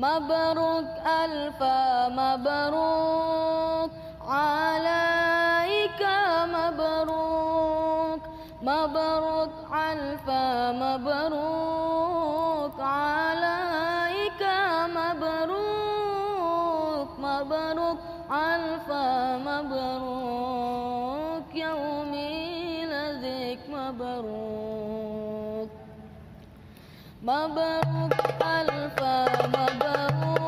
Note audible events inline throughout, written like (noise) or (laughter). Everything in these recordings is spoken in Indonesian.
مبروك ألف مبروك عليك مبروك مبروك ألف مبروك عليك مبروك مبروك ألف مبروك يومي لذيك مبروك مبروك الف مبروك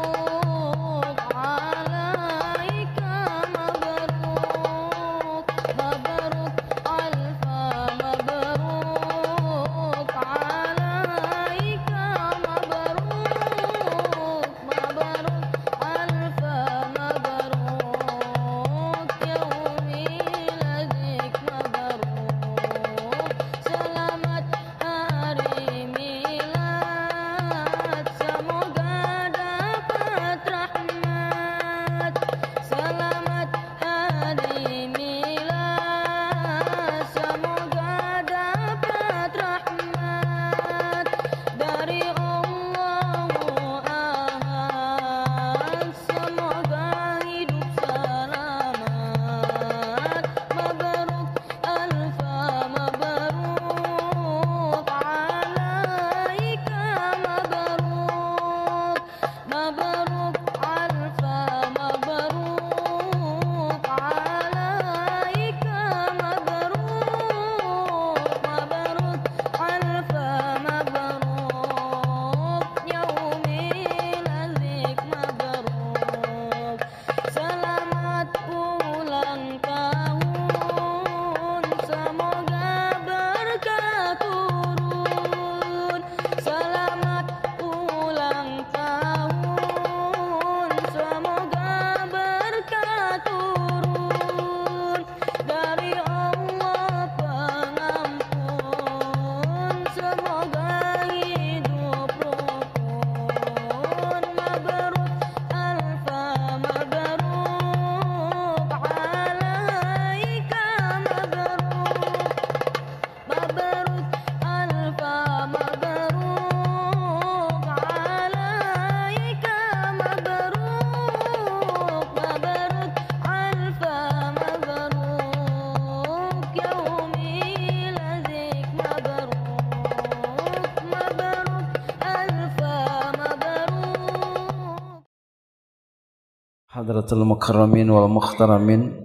Hadratul Mukarramin wal Mukhtaramin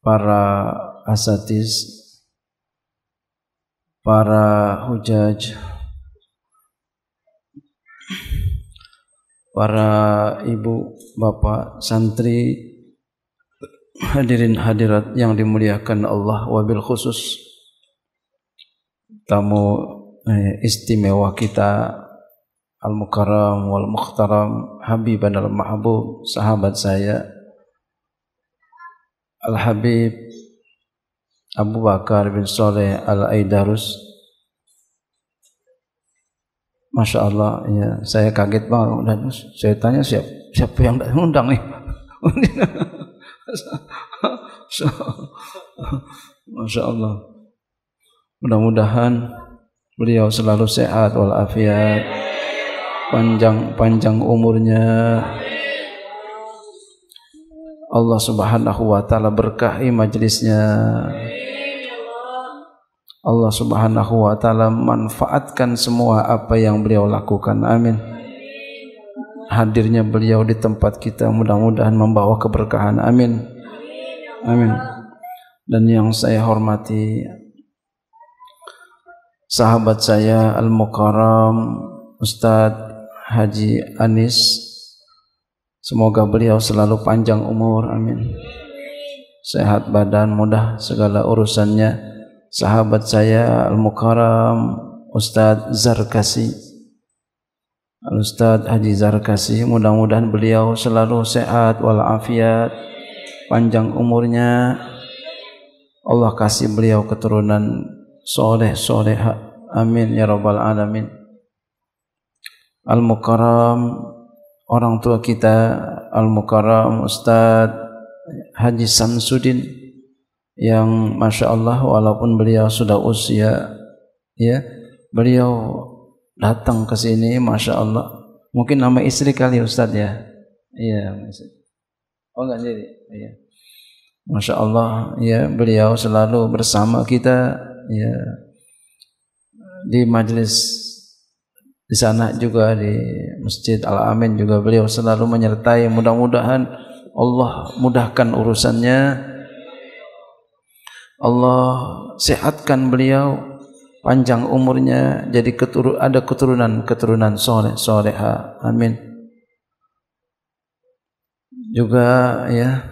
para asatiz, para hujaj para ibu bapak santri hadirin hadirat yang dimuliakan Allah wabil khusus tamu eh, istimewa kita Al-Mukarram wal Mukhtaram Habiban al Mahbub sahabat saya Al-Habib Abu Bakar bin Soleh Al-Aidarus Masya Allah ya, saya kaget banget dan saya tanya siapa siapa yang mengundang nih (laughs) Masya Allah mudah-mudahan beliau selalu sehat walafiat panjang-panjang umurnya. Allah Subhanahu wa taala berkahi majlisnya. Allah Subhanahu wa taala manfaatkan semua apa yang beliau lakukan. Amin. Hadirnya beliau di tempat kita mudah-mudahan membawa keberkahan. Amin. Amin. Dan yang saya hormati sahabat saya Al-Mukarram Ustadz Haji Anis semoga beliau selalu panjang umur amin sehat badan mudah segala urusannya sahabat saya Al-Mukarram Ustadz Zarkasi Ustadz Haji Zarkasi mudah-mudahan beliau selalu sehat walafiat panjang umurnya Allah kasih beliau keturunan soleh soleha amin ya rabbal alamin Al-Mukarram orang tua kita Al-Mukarram Ustaz Haji Samsudin yang Masya Allah walaupun beliau sudah usia ya beliau datang ke sini Masya Allah mungkin nama istri kali Ustaz ya iya oh enggak jadi iya Masya Allah ya beliau selalu bersama kita ya di majelis di sana juga di Masjid Al-Amin juga beliau selalu menyertai. Mudah-mudahan Allah mudahkan urusannya. Allah sehatkan beliau panjang umurnya jadi keturun, ada keturunan keturunan soleh soleha amin juga ya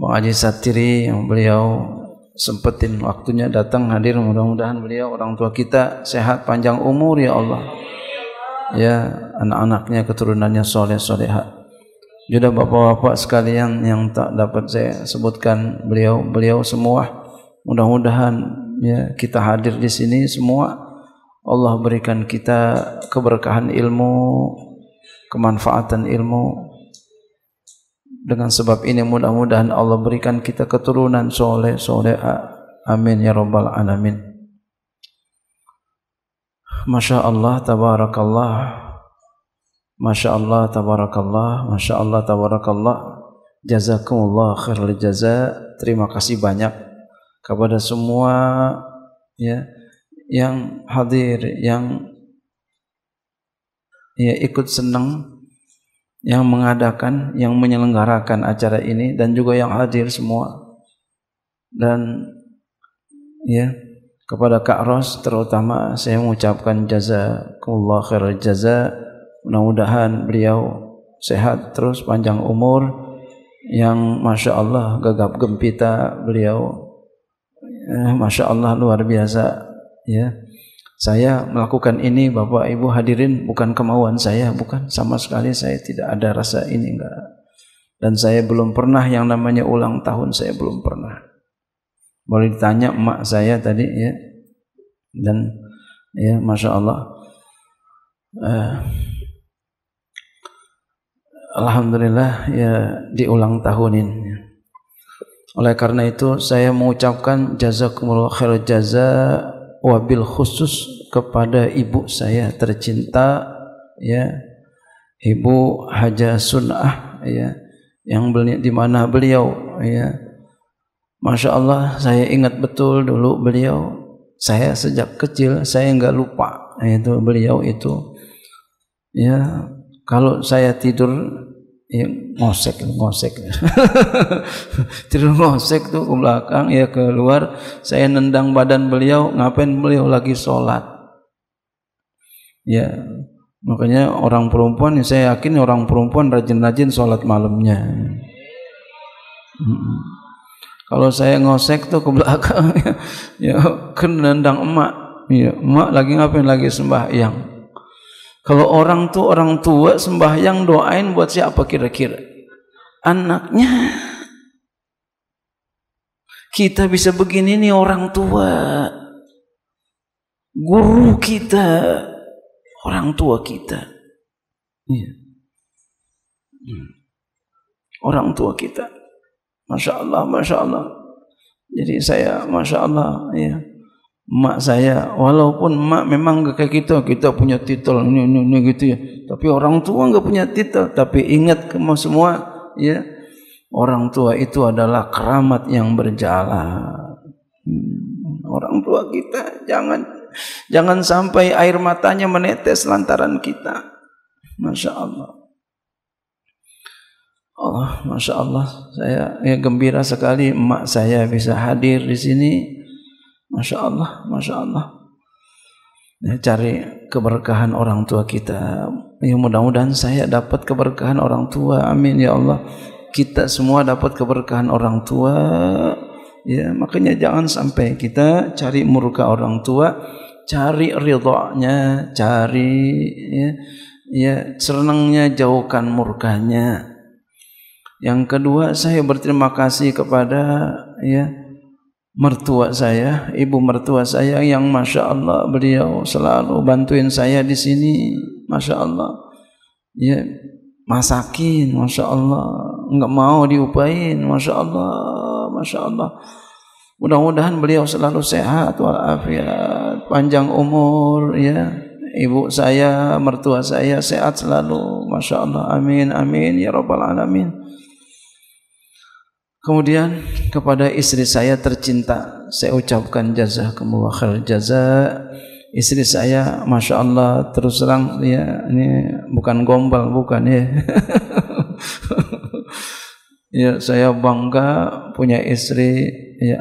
Bang Aziz Satiri yang beliau sempetin waktunya datang hadir mudah-mudahan beliau orang tua kita sehat panjang umur ya Allah ya anak-anaknya keturunannya soleh solehat juga bapak-bapak sekalian yang tak dapat saya sebutkan beliau beliau semua mudah-mudahan ya kita hadir di sini semua Allah berikan kita keberkahan ilmu kemanfaatan ilmu Dengan sebab ini mudah-mudahan Allah berikan kita keturunan soleh soleh. Amin ya rabbal alamin. Masya Allah tabarakallah. Masya Allah tabarakallah. Masya Allah tabarakallah. Jazakumullah khairul jaza. Terima kasih banyak kepada semua ya yang hadir yang ya ikut senang yang mengadakan, yang menyelenggarakan acara ini dan juga yang hadir semua. Dan ya, kepada Kak Ros terutama saya mengucapkan kullah khair jaza. Mudah-mudahan beliau sehat terus panjang umur yang Masya Allah gegap gempita beliau ya, Masya Allah luar biasa ya saya melakukan ini Bapak Ibu hadirin bukan kemauan saya bukan sama sekali saya tidak ada rasa ini enggak dan saya belum pernah yang namanya ulang tahun saya belum pernah boleh ditanya emak saya tadi ya dan ya masya Allah eh, Alhamdulillah ya diulang tahunin oleh karena itu saya mengucapkan jazakumullah khair jazak wabil khusus kepada ibu saya tercinta ya Ibu Haja Sunnah ya yang beli, di mana beliau ya Masya Allah saya ingat betul dulu beliau saya sejak kecil saya nggak lupa ya, itu beliau itu ya kalau saya tidur ya, ngosek ngosek terus (laughs) ngosek tuh ke belakang ya keluar saya nendang badan beliau ngapain beliau lagi sholat ya makanya orang perempuan ya saya yakin orang perempuan rajin-rajin sholat malamnya hmm. kalau saya ngosek tuh ke belakang (laughs) ya, kan nendang emak ya, emak lagi ngapain lagi sembahyang kalau orang tuh orang tua sembahyang doain buat siapa kira-kira? Anaknya. Kita bisa begini nih orang tua. Guru kita, orang tua kita. Iya. Hmm. Orang tua kita. Masya Allah, Masya Allah. Jadi saya, Masya Allah, ya mak saya walaupun mak memang gak kayak kita kita punya titel ini, ini, ini gitu ya tapi orang tua nggak punya titel tapi ingat ke semua ya orang tua itu adalah keramat yang berjalan hmm, orang tua kita jangan jangan sampai air matanya menetes lantaran kita masya Allah Allah, masya Allah, saya ya, gembira sekali emak saya bisa hadir di sini Masya Allah, Masya Allah. Ya, cari keberkahan orang tua kita. Ya mudah-mudahan saya dapat keberkahan orang tua. Amin ya Allah. Kita semua dapat keberkahan orang tua. Ya, makanya jangan sampai kita cari murka orang tua, cari ridhonya, cari ya, ya senangnya jauhkan murkanya. Yang kedua, saya berterima kasih kepada ya mertua saya, ibu mertua saya yang masya Allah beliau selalu bantuin saya di sini, masya Allah. Ya, masakin, masya Allah. Enggak mau diupain, masya Allah, masya Allah. Mudah-mudahan beliau selalu sehat walafiat, panjang umur, ya. Ibu saya, mertua saya sehat selalu, masya Allah. Amin, amin, ya robbal alamin. Kemudian kepada istri saya tercinta, saya ucapkan jazah jazakumullah khair jaza. Istri saya, masya Allah, terus terang ya ini bukan gombal, bukan ya. (laughs) ya saya bangga punya istri ya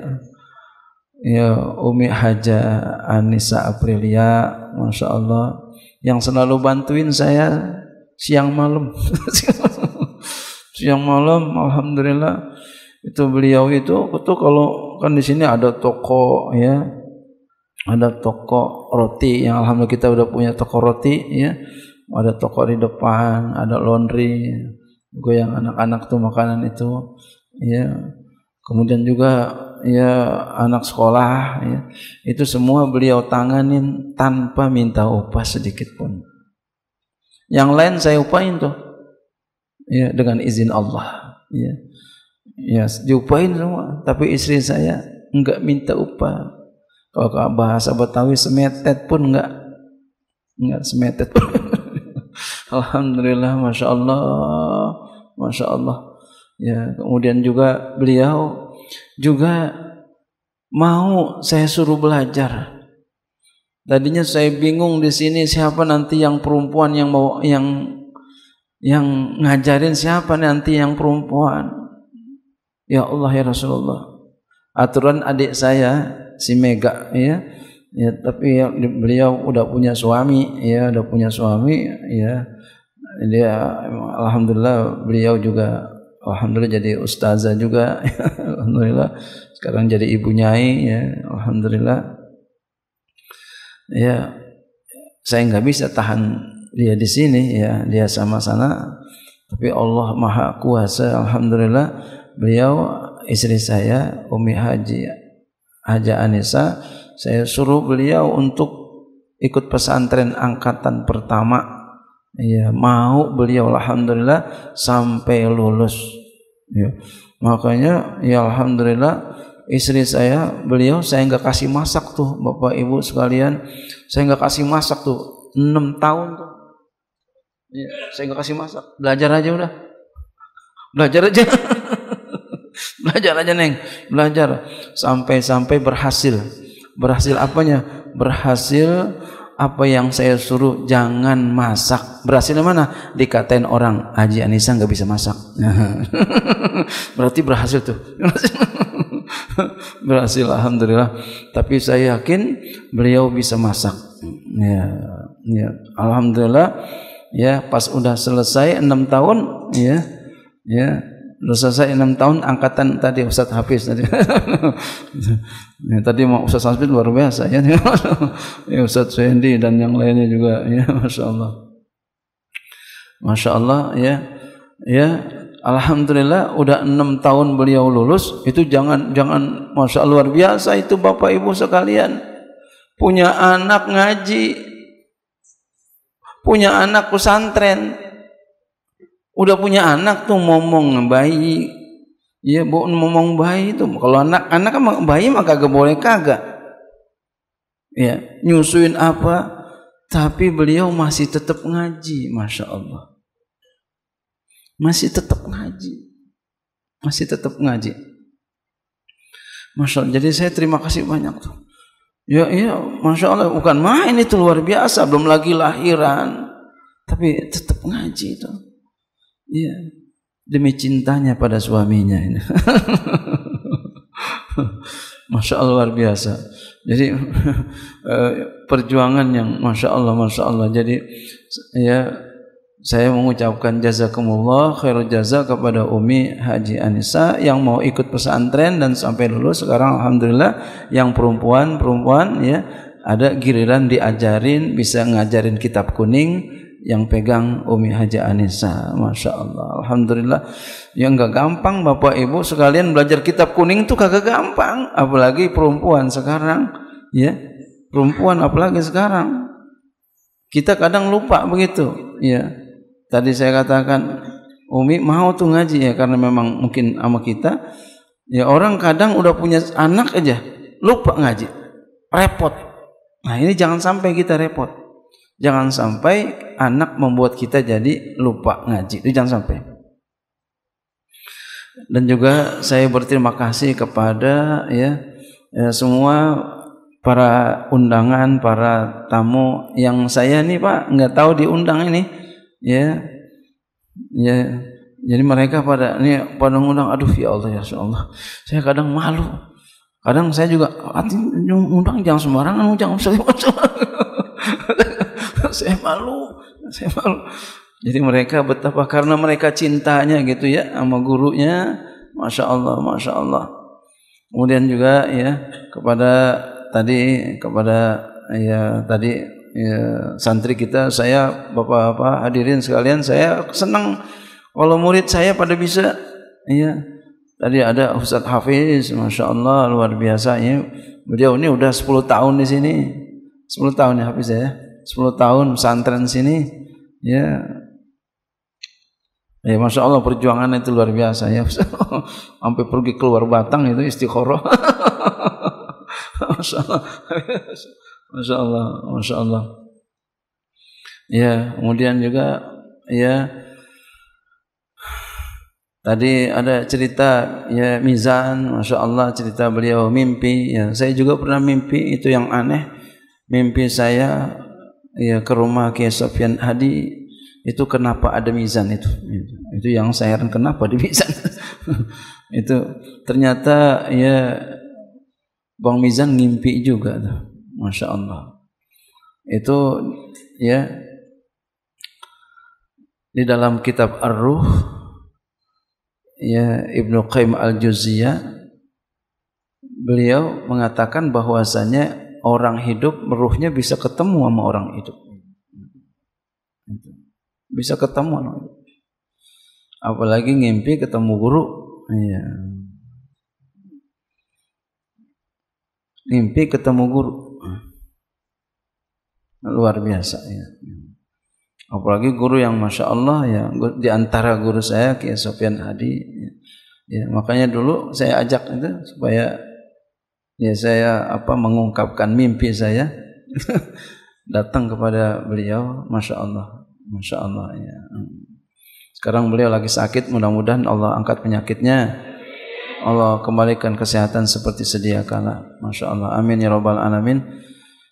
ya Umi Haja Anissa Aprilia, masya Allah, yang selalu bantuin saya siang malam. (laughs) siang malam, alhamdulillah itu beliau itu itu kalau kan di sini ada toko ya ada toko roti yang alhamdulillah kita udah punya toko roti ya ada toko di depan ada laundry gue yang anak-anak tuh makanan itu ya kemudian juga ya anak sekolah ya itu semua beliau tanganin tanpa minta upah sedikit pun yang lain saya upahin tuh ya dengan izin Allah ya Ya, diupahin semua, tapi istri saya enggak minta upah. Kalau bahasa Betawi semetet pun enggak enggak semetet. (laughs) Alhamdulillah, masya Allah, masya Allah. Ya, kemudian juga beliau juga mau saya suruh belajar. Tadinya saya bingung di sini siapa nanti yang perempuan yang mau yang yang ngajarin siapa nanti yang perempuan. Ya Allah ya Rasulullah. Aturan adik saya si Mega ya. Ya, tapi ya, beliau udah punya suami, ya, udah punya suami, ya. Dia alhamdulillah beliau juga alhamdulillah jadi ustazah juga. (laughs) alhamdulillah sekarang jadi ibu nyai ya, alhamdulillah. Ya, saya nggak bisa tahan dia di sini ya, dia sama sana. Tapi Allah Maha Kuasa alhamdulillah beliau istri saya Umi Haji Haja Anissa saya suruh beliau untuk ikut pesantren angkatan pertama ya mau beliau alhamdulillah sampai lulus ya. makanya ya alhamdulillah istri saya beliau saya nggak kasih masak tuh bapak ibu sekalian saya nggak kasih masak tuh enam tahun tuh ya, saya nggak kasih masak belajar aja udah belajar aja (laughs) belajar aja neng belajar sampai-sampai berhasil berhasil apanya berhasil apa yang saya suruh jangan masak berhasil mana dikatain orang Haji Anissa nggak bisa masak (laughs) berarti berhasil tuh (laughs) berhasil alhamdulillah tapi saya yakin beliau bisa masak ya ya alhamdulillah ya pas udah selesai enam tahun ya ya sudah selesai enam tahun angkatan tadi Ustaz Hafiz tadi. (laughs) ya, tadi mau Ustaz Hafiz luar biasa ya. (laughs) ya Ustaz Suhendi dan yang lainnya juga ya (laughs) Masya Allah. Masya Allah ya. Ya Alhamdulillah udah enam tahun beliau lulus itu jangan jangan masya Allah luar biasa itu bapak ibu sekalian punya anak ngaji punya anak pesantren udah punya anak tuh ngomong bayi ya bukan ngomong bayi itu kalau anak anak kan bayi maka gak boleh kagak ya nyusuin apa tapi beliau masih tetap ngaji masya Allah masih tetap ngaji masih tetap ngaji masya Allah jadi saya terima kasih banyak tuh Ya, ya, masya Allah, bukan main itu luar biasa. Belum lagi lahiran, tapi tetap ngaji tuh Iya. Demi cintanya pada suaminya ini. (laughs) Masya Allah luar biasa. Jadi (laughs) eh, perjuangan yang Masya Allah, Masya Allah. Jadi ya saya mengucapkan jazakumullah khairu jaza kepada Umi Haji Anissa yang mau ikut pesantren dan sampai lulus sekarang alhamdulillah yang perempuan-perempuan ya ada giliran diajarin bisa ngajarin kitab kuning yang pegang Umi Haja Anissa. Masya Allah. Alhamdulillah. Yang gak gampang Bapak Ibu sekalian belajar kitab kuning itu kagak gampang. Apalagi perempuan sekarang. Ya. Perempuan apalagi sekarang. Kita kadang lupa begitu. Ya. Tadi saya katakan Umi mau tuh ngaji ya karena memang mungkin sama kita. Ya orang kadang udah punya anak aja lupa ngaji. Repot. Nah ini jangan sampai kita repot Jangan sampai anak membuat kita jadi lupa ngaji. Itu jangan sampai. Dan juga saya berterima kasih kepada ya, ya semua para undangan, para tamu yang saya nih Pak nggak tahu diundang ini. Ya. Ya. Jadi mereka pada ini pada ngundang aduh ya Allah ya Allah. Saya kadang malu. Kadang saya juga undang jangan sembarangan jangan sembarangan. (laughs) saya malu, saya malu. Jadi mereka betapa karena mereka cintanya gitu ya sama gurunya, masya Allah, masya Allah. Kemudian juga ya kepada tadi kepada ya tadi ya, santri kita, saya bapak-bapak hadirin sekalian, saya senang kalau murid saya pada bisa ya Tadi ada Ustadz Hafiz, Masya Allah luar biasa ya. Beliau ini udah 10 tahun di sini. 10 tahun ya Hafiz ya. 10 tahun pesantren sini ya Ya Masya Allah perjuangannya itu luar biasa ya (laughs) Sampai pergi keluar batang itu istiqoroh (laughs) Masya Allah Masya Allah Masya Allah Ya kemudian juga ya Tadi ada cerita ya Mizan, masya Allah cerita beliau mimpi. Ya, saya juga pernah mimpi itu yang aneh. Mimpi saya ya ke rumah Kiai Sofyan Hadi itu kenapa ada mizan itu gitu. itu, yang saya heran kenapa di mizan (laughs) itu ternyata ya Bang Mizan ngimpi juga tuh. Masya Allah itu ya di dalam kitab Ar-Ruh ya Ibnu Qayyim Al-Juziyah beliau mengatakan bahwasanya orang hidup ruhnya bisa ketemu sama orang hidup. Bisa ketemu Apalagi ngimpi ketemu guru. Iya. Mimpi ketemu guru. Luar biasa ya. Apalagi guru yang masya Allah ya di antara guru saya Kiai Sofian Hadi. Ya. ya, makanya dulu saya ajak itu supaya ya saya apa mengungkapkan mimpi saya (laughs) datang kepada beliau masya Allah masya Allah ya sekarang beliau lagi sakit mudah-mudahan Allah angkat penyakitnya Allah kembalikan kesehatan seperti sedia kala masya Allah amin ya robbal alamin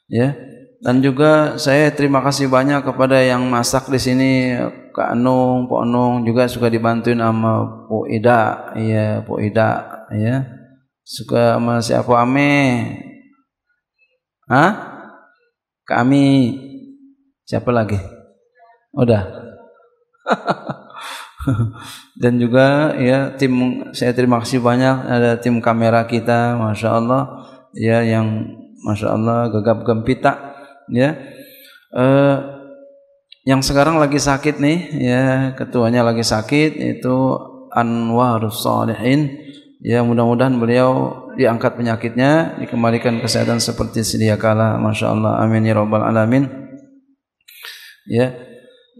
ya dan juga saya terima kasih banyak kepada yang masak di sini Kak Nung, Pak Nung juga suka dibantuin sama Pak Ida, iya Pak Ida, ya suka sama si aku ame Hah? kami siapa lagi udah (laughs) dan juga ya tim saya terima kasih banyak ada tim kamera kita masya Allah ya yang masya Allah gegap gempita ya eh, yang sekarang lagi sakit nih ya ketuanya lagi sakit itu Anwarus Salihin Ya mudah-mudahan beliau diangkat penyakitnya, dikembalikan kesehatan seperti sedia kala. Masya Allah. Amin ya robbal alamin. Ya,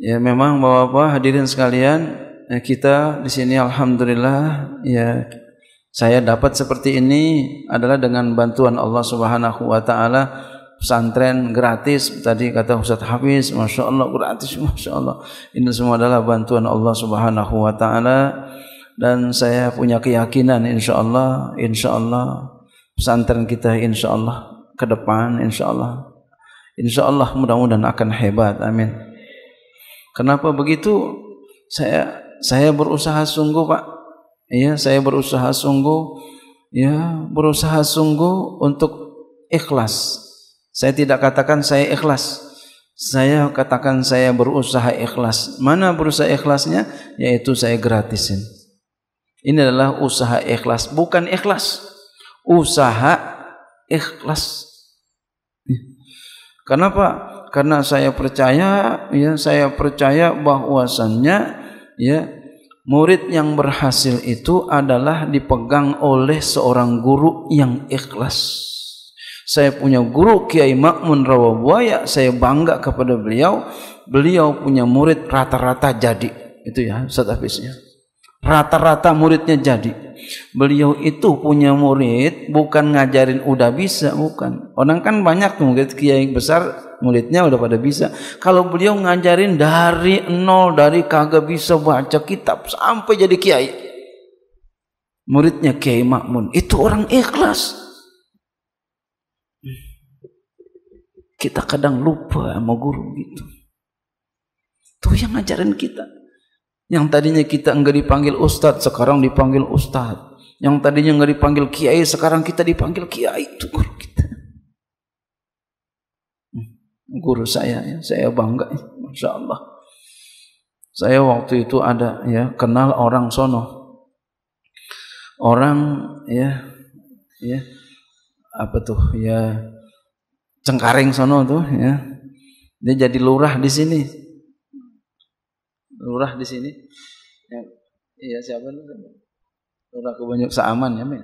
ya memang bapak-bapak hadirin sekalian ya, kita di sini alhamdulillah ya saya dapat seperti ini adalah dengan bantuan Allah Subhanahu wa taala pesantren gratis tadi kata Ustaz Hafiz Masya Allah gratis Masya Allah ini semua adalah bantuan Allah Subhanahu wa taala dan saya punya keyakinan insya Allah insya Allah pesantren kita insya Allah ke depan insya Allah insya Allah mudah-mudahan akan hebat amin kenapa begitu saya saya berusaha sungguh Pak ya saya berusaha sungguh ya berusaha sungguh untuk ikhlas saya tidak katakan saya ikhlas saya katakan saya berusaha ikhlas mana berusaha ikhlasnya yaitu saya gratisin ini adalah usaha ikhlas, bukan ikhlas. Usaha ikhlas. Kenapa? Karena saya percaya, ya saya percaya bahwasannya ya murid yang berhasil itu adalah dipegang oleh seorang guru yang ikhlas. Saya punya guru Kiai Makmun Rawabuaya, saya bangga kepada beliau. Beliau punya murid rata-rata jadi. Itu ya, Ustaz ya. Rata-rata muridnya jadi. Beliau itu punya murid bukan ngajarin udah bisa, bukan. Orang kan banyak tuh murid kiai besar muridnya udah pada bisa. Kalau beliau ngajarin dari nol, dari kagak bisa baca kitab sampai jadi kiai. Muridnya Kiai Makmun itu orang ikhlas. Kita kadang lupa sama guru gitu. Tuh yang ngajarin kita. Yang tadinya kita enggak dipanggil ustadz, sekarang dipanggil ustadz. Yang tadinya enggak dipanggil kiai, sekarang kita dipanggil kiai. Itu guru kita. Hmm, guru saya, ya. saya bangga. Ya. Masya Allah. Saya waktu itu ada ya kenal orang sono. Orang ya ya apa tuh ya Cengkareng sono tuh ya. Dia jadi lurah di sini lurah di sini. Ya, iya siapa itu? Lurah Kebanyu Saaman ya, men.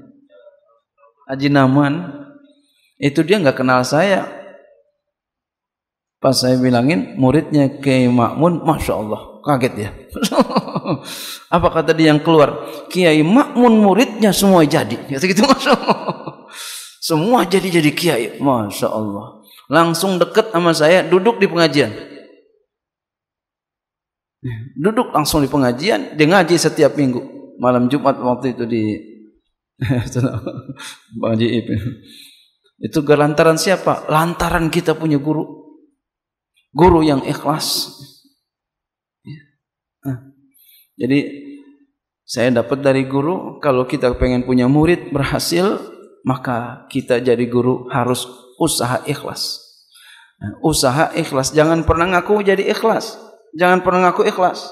Haji Naman itu dia nggak kenal saya. Pas saya bilangin muridnya Kiai Makmun, masya Allah, kaget ya. (laughs) Apa kata dia yang keluar? Kiai Makmun muridnya semua jadi. ya segitu (laughs) masya Allah. Semua jadi jadi kiai, masya Allah. Langsung deket sama saya, duduk di pengajian. Ya. Duduk langsung di pengajian, dia ngaji setiap minggu. Malam Jumat waktu itu di (laughs) Bang Ip. Itu gelantaran siapa? Lantaran kita punya guru. Guru yang ikhlas. Ya. Nah, jadi saya dapat dari guru, kalau kita pengen punya murid berhasil, maka kita jadi guru harus usaha ikhlas. Nah, usaha ikhlas, jangan pernah ngaku jadi ikhlas. Jangan pernah ngaku ikhlas.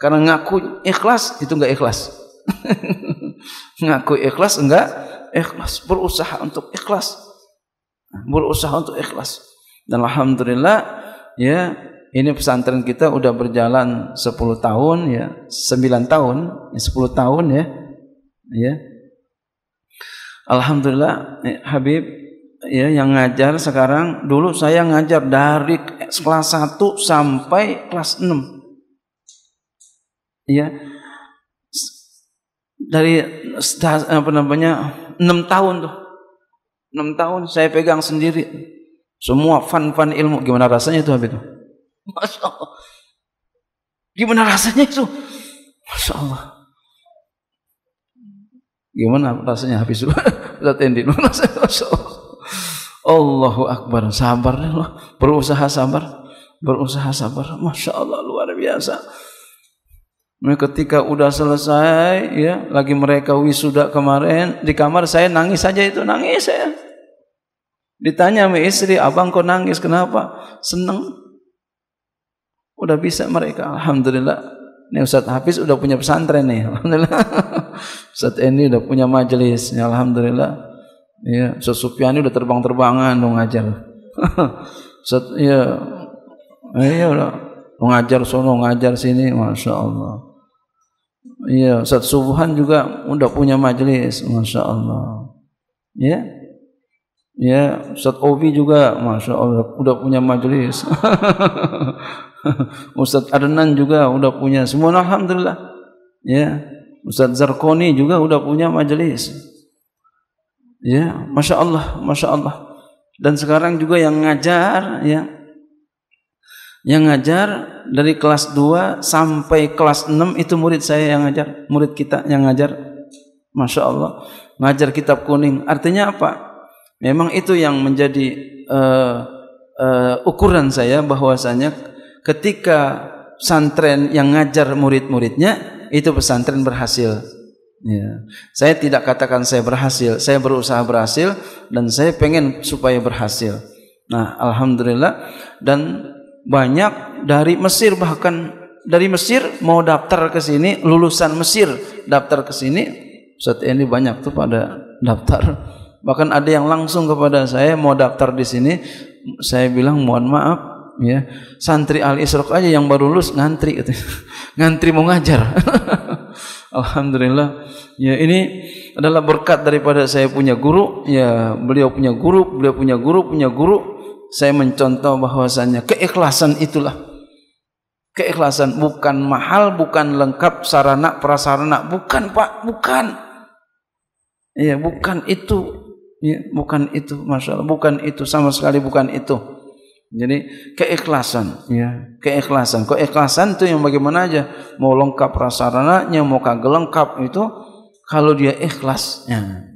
Karena ngaku ikhlas itu enggak ikhlas. (laughs) ngaku ikhlas enggak ikhlas. Berusaha untuk ikhlas. Berusaha untuk ikhlas. Dan alhamdulillah ya ini pesantren kita udah berjalan 10 tahun ya, 9 tahun, 10 ya, tahun ya. Ya. Alhamdulillah eh, Habib ya yang ngajar sekarang dulu saya ngajar dari kelas 1 sampai kelas 6 ya dari apa namanya 6 tahun tuh 6 tahun saya pegang sendiri semua fan-fan ilmu gimana rasanya itu Habib Masya Allah gimana rasanya itu Masya Allah gimana rasanya Habib Ustaz Endi Masya Allah Allahu Akbar sabar loh berusaha sabar berusaha sabar Masya Allah luar biasa ketika udah selesai ya lagi mereka wisuda kemarin di kamar saya nangis saja itu nangis saya ditanya sama istri abang kok nangis kenapa seneng udah bisa mereka Alhamdulillah Nih Ustaz Hafiz udah punya pesantren nih. Alhamdulillah. (laughs) Ustaz ini udah punya majelis. Alhamdulillah. Ya, Sufyan udah terbang-terbangan dong ngajar. Set, (laughs) ya, eh, iya udah mengajar sono ngajar sini, masya Allah. Iya, Ustaz Subhan juga udah punya majelis, masya Allah. Ya, ya Ustaz Obi juga, masya Allah, udah punya majelis. (laughs) Ustaz Adnan juga udah punya semua, alhamdulillah. Ya, Ustaz Zarkoni juga udah punya majelis ya masya Allah masya Allah dan sekarang juga yang ngajar ya yang ngajar dari kelas 2 sampai kelas 6 itu murid saya yang ngajar murid kita yang ngajar masya Allah ngajar kitab kuning artinya apa memang itu yang menjadi uh, uh, ukuran saya bahwasanya ketika pesantren yang ngajar murid-muridnya itu pesantren berhasil Ya. Saya tidak katakan saya berhasil, saya berusaha berhasil dan saya pengen supaya berhasil. Nah, alhamdulillah dan banyak dari Mesir bahkan dari Mesir mau daftar ke sini, lulusan Mesir daftar ke sini, saat ini banyak tuh pada daftar. Bahkan ada yang langsung kepada saya mau daftar di sini, saya bilang mohon maaf ya, santri Al Isrok aja yang baru lulus ngantri gitu. (laughs) Ngantri mau ngajar. (laughs) Alhamdulillah. Ya ini adalah berkat daripada saya punya guru. Ya beliau punya guru, beliau punya guru, punya guru. Saya mencontoh bahwasannya keikhlasan itulah. Keikhlasan bukan mahal, bukan lengkap sarana prasarana, bukan pak, bukan. Ya bukan itu. Ya, bukan itu, masalah, Bukan itu sama sekali bukan itu. Jadi keikhlasan, ya. keikhlasan. Keikhlasan itu yang bagaimana aja, mau lengkap prasarananya, mau kagak lengkap itu kalau dia ikhlas. Ya.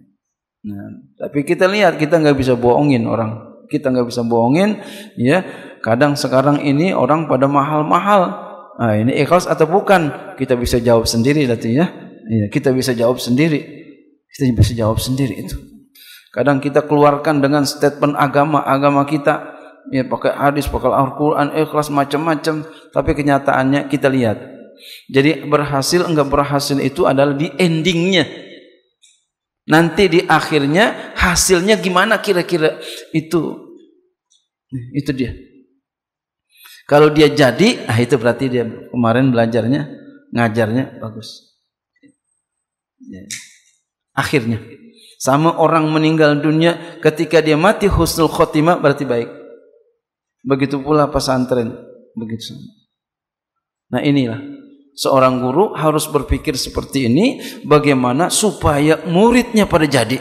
Nah, tapi kita lihat kita nggak bisa bohongin orang, kita nggak bisa bohongin, ya. Kadang sekarang ini orang pada mahal-mahal. Nah, ini ikhlas atau bukan? Kita bisa jawab sendiri nanti ya. ya. Kita bisa jawab sendiri. Kita bisa jawab sendiri itu. Kadang kita keluarkan dengan statement agama agama kita ya pakai hadis, pakai Al-Qur'an, ikhlas macam-macam, tapi kenyataannya kita lihat. Jadi berhasil enggak berhasil itu adalah di endingnya. Nanti di akhirnya hasilnya gimana kira-kira itu itu dia. Kalau dia jadi, ah itu berarti dia kemarin belajarnya, ngajarnya bagus. Ya. Akhirnya sama orang meninggal dunia ketika dia mati husnul khotimah berarti baik. Begitu pula pesantren. Begitu. Nah inilah seorang guru harus berpikir seperti ini bagaimana supaya muridnya pada jadi.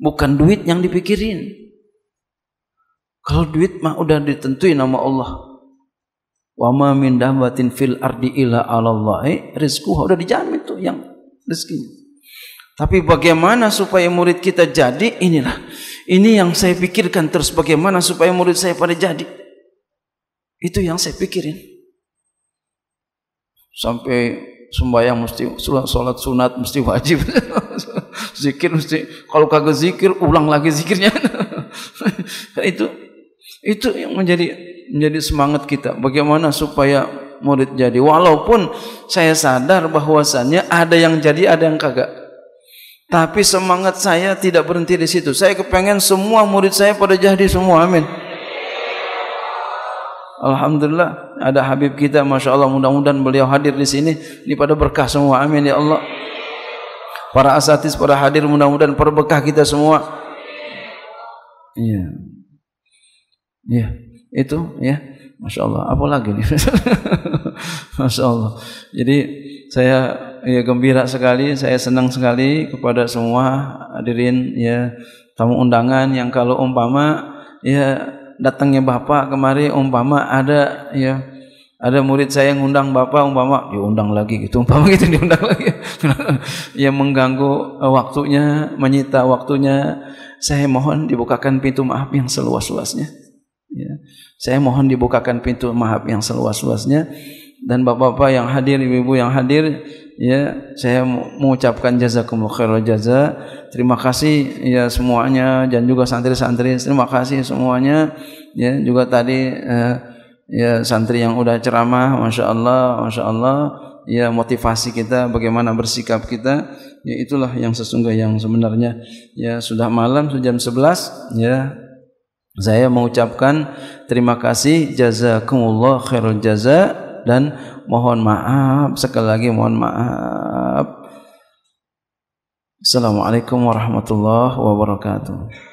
Bukan duit yang dipikirin. Kalau duit mah udah ditentuin nama Allah. Wa ma min dabatin fil ardi illa 'alallahi rizquha udah dijamin tuh yang rezekinya. Tapi bagaimana supaya murid kita jadi inilah ini yang saya pikirkan terus bagaimana supaya murid saya pada jadi. Itu yang saya pikirin. Sampai sembahyang mesti sholat sunat mesti wajib. (laughs) zikir mesti kalau kagak zikir ulang lagi zikirnya. (laughs) itu itu yang menjadi menjadi semangat kita. Bagaimana supaya murid jadi walaupun saya sadar bahwasannya ada yang jadi ada yang kagak tapi semangat saya tidak berhenti di situ. Saya kepengen semua murid saya pada jadi semua. Amin. Alhamdulillah ada Habib kita, masya Allah. Mudah-mudahan beliau hadir di sini. Ini pada berkah semua. Amin ya Allah. Para asatis, para hadir, mudah-mudahan perbekah kita semua. Iya, iya, itu ya. Masya Allah, apa lagi nih? (laughs) Masya Allah. Jadi saya ya gembira sekali, saya senang sekali kepada semua hadirin ya tamu undangan yang kalau umpama ya datangnya Bapak kemari umpama ada ya ada murid saya yang undang bapak umpama diundang lagi gitu umpama gitu (laughs) diundang lagi ya mengganggu waktunya menyita waktunya saya mohon dibukakan pintu maaf yang seluas luasnya ya. saya mohon dibukakan pintu maaf yang seluas luasnya dan bapak-bapak yang hadir ibu-ibu yang hadir ya saya mengucapkan jazakumullah khairul jaza terima kasih ya semuanya dan juga santri-santri terima kasih semuanya ya juga tadi eh, ya santri yang udah ceramah Masya Allah Masya Allah ya motivasi kita bagaimana bersikap kita ya itulah yang sesungguhnya yang sebenarnya ya sudah malam sudah jam 11 ya saya mengucapkan terima kasih jazakumullah khairul jaza dan mohon maaf sekali lagi mohon maaf Assalamualaikum warahmatullahi wabarakatuh